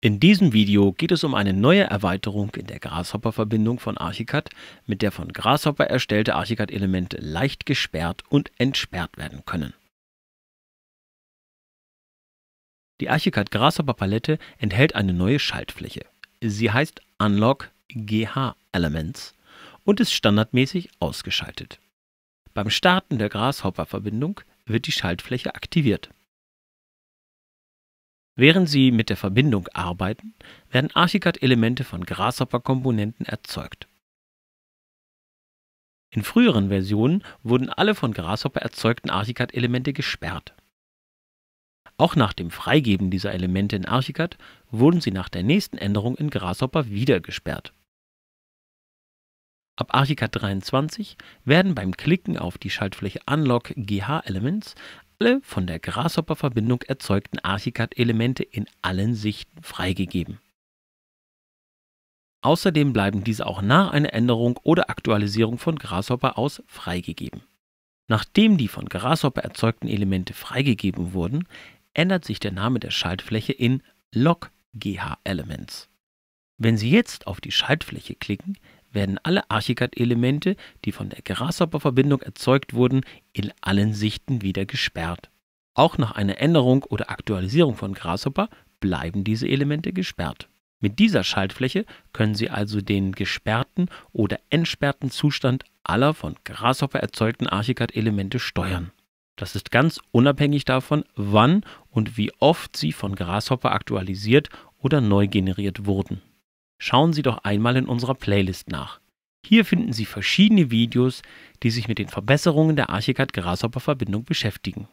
In diesem Video geht es um eine neue Erweiterung in der Grasshopper-Verbindung von Archicad, mit der von Grasshopper erstellte Archicad-Elemente leicht gesperrt und entsperrt werden können. Die Archicad Grasshopper-Palette enthält eine neue Schaltfläche. Sie heißt Unlock GH Elements und ist standardmäßig ausgeschaltet. Beim Starten der Grasshopper-Verbindung wird die Schaltfläche aktiviert. Während sie mit der Verbindung arbeiten, werden Archicad-Elemente von Grasshopper-Komponenten erzeugt. In früheren Versionen wurden alle von Grasshopper erzeugten Archicad-Elemente gesperrt. Auch nach dem Freigeben dieser Elemente in Archicad wurden sie nach der nächsten Änderung in Grasshopper wieder gesperrt Ab Archicad 23 werden beim Klicken auf die Schaltfläche Unlock GH Elements alle von der Grasshopper-Verbindung erzeugten Archicad-Elemente in allen Sichten freigegeben. Außerdem bleiben diese auch nach einer Änderung oder Aktualisierung von Grasshopper aus freigegeben. Nachdem die von Grasshopper erzeugten Elemente freigegeben wurden, ändert sich der Name der Schaltfläche in Log GH Elements. Wenn Sie jetzt auf die Schaltfläche klicken, werden alle Archicad-Elemente, die von der Grasshopper-Verbindung erzeugt wurden, in allen Sichten wieder gesperrt. Auch nach einer Änderung oder Aktualisierung von Grasshopper bleiben diese Elemente gesperrt. Mit dieser Schaltfläche können Sie also den gesperrten oder entsperrten Zustand aller von Grasshopper erzeugten Archicad-Elemente steuern. Das ist ganz unabhängig davon, wann und wie oft sie von Grasshopper aktualisiert oder neu generiert wurden schauen Sie doch einmal in unserer Playlist nach. Hier finden Sie verschiedene Videos, die sich mit den Verbesserungen der Archicad Grasshopper Verbindung beschäftigen